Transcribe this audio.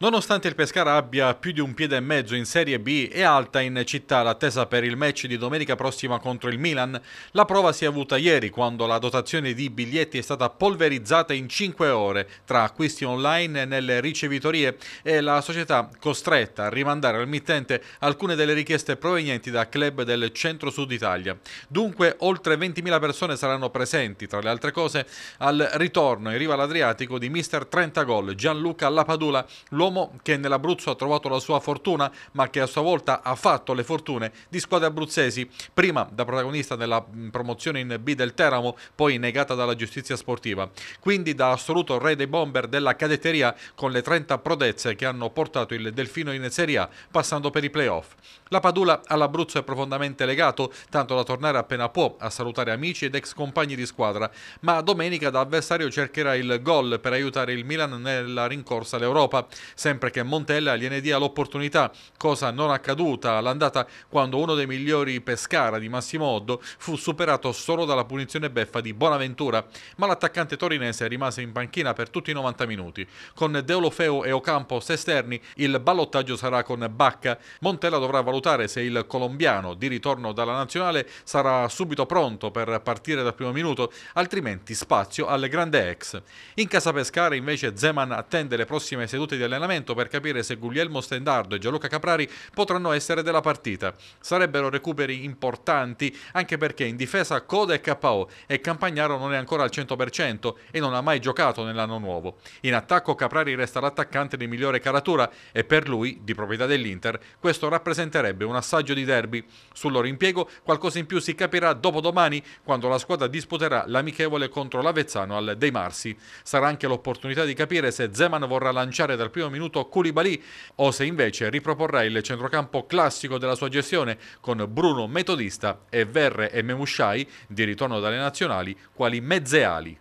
Nonostante il Pescara abbia più di un piede e mezzo in Serie B, e alta in città l'attesa per il match di domenica prossima contro il Milan. La prova si è avuta ieri quando la dotazione di biglietti è stata polverizzata in 5 ore tra acquisti online nelle ricevitorie e la società costretta a rimandare al mittente alcune delle richieste provenienti da club del centro-sud Italia. Dunque oltre 20.000 persone saranno presenti, tra le altre cose, al ritorno in riva all'Adriatico di mister 30 gol Gianluca Lapadula, l'uomo L'uomo che nell'Abruzzo ha trovato la sua fortuna, ma che a sua volta ha fatto le fortune di squadre abruzzesi, prima da protagonista della mm, promozione in B del Teramo, poi negata dalla giustizia sportiva. Quindi da assoluto re dei bomber della cadetteria con le 30 prodezze che hanno portato il Delfino in Serie A, passando per i playoff. La Padula all'Abruzzo è profondamente legato, tanto da tornare appena può a salutare amici ed ex compagni di squadra, ma domenica da avversario cercherà il gol per aiutare il Milan nella rincorsa all'Europa sempre che Montella gliene dia l'opportunità, cosa non accaduta all'andata quando uno dei migliori Pescara di Massimo Oddo fu superato solo dalla punizione beffa di Bonaventura, ma l'attaccante torinese rimase in panchina per tutti i 90 minuti. Con Deolofeo e Ocampo esterni il ballottaggio sarà con Bacca. Montella dovrà valutare se il colombiano di ritorno dalla nazionale sarà subito pronto per partire dal primo minuto, altrimenti spazio al grande ex. In casa Pescara invece Zeman attende le prossime sedute di allenamento aggiornamento per capire se Guglielmo Stendardo e Gianluca Caprari potranno essere della partita. Sarebbero recuperi importanti anche perché in difesa Coda e KO e Campagnaro non è ancora al 100% e non ha mai giocato nell'anno nuovo. In attacco Caprari resta l'attaccante di migliore caratura e per lui, di proprietà dell'Inter, questo rappresenterebbe un assaggio di derby. Sul loro impiego qualcosa in più si capirà dopodomani quando la squadra disputerà l'amichevole contro l'Avezzano al Dei Marsi. Sarà anche l'opportunità di capire se Zeman vorrà lanciare dal primo minuto minuto Koulibaly. se invece riproporrà il centrocampo classico della sua gestione con Bruno Metodista e Verre e Memushai di ritorno dalle nazionali quali mezze ali.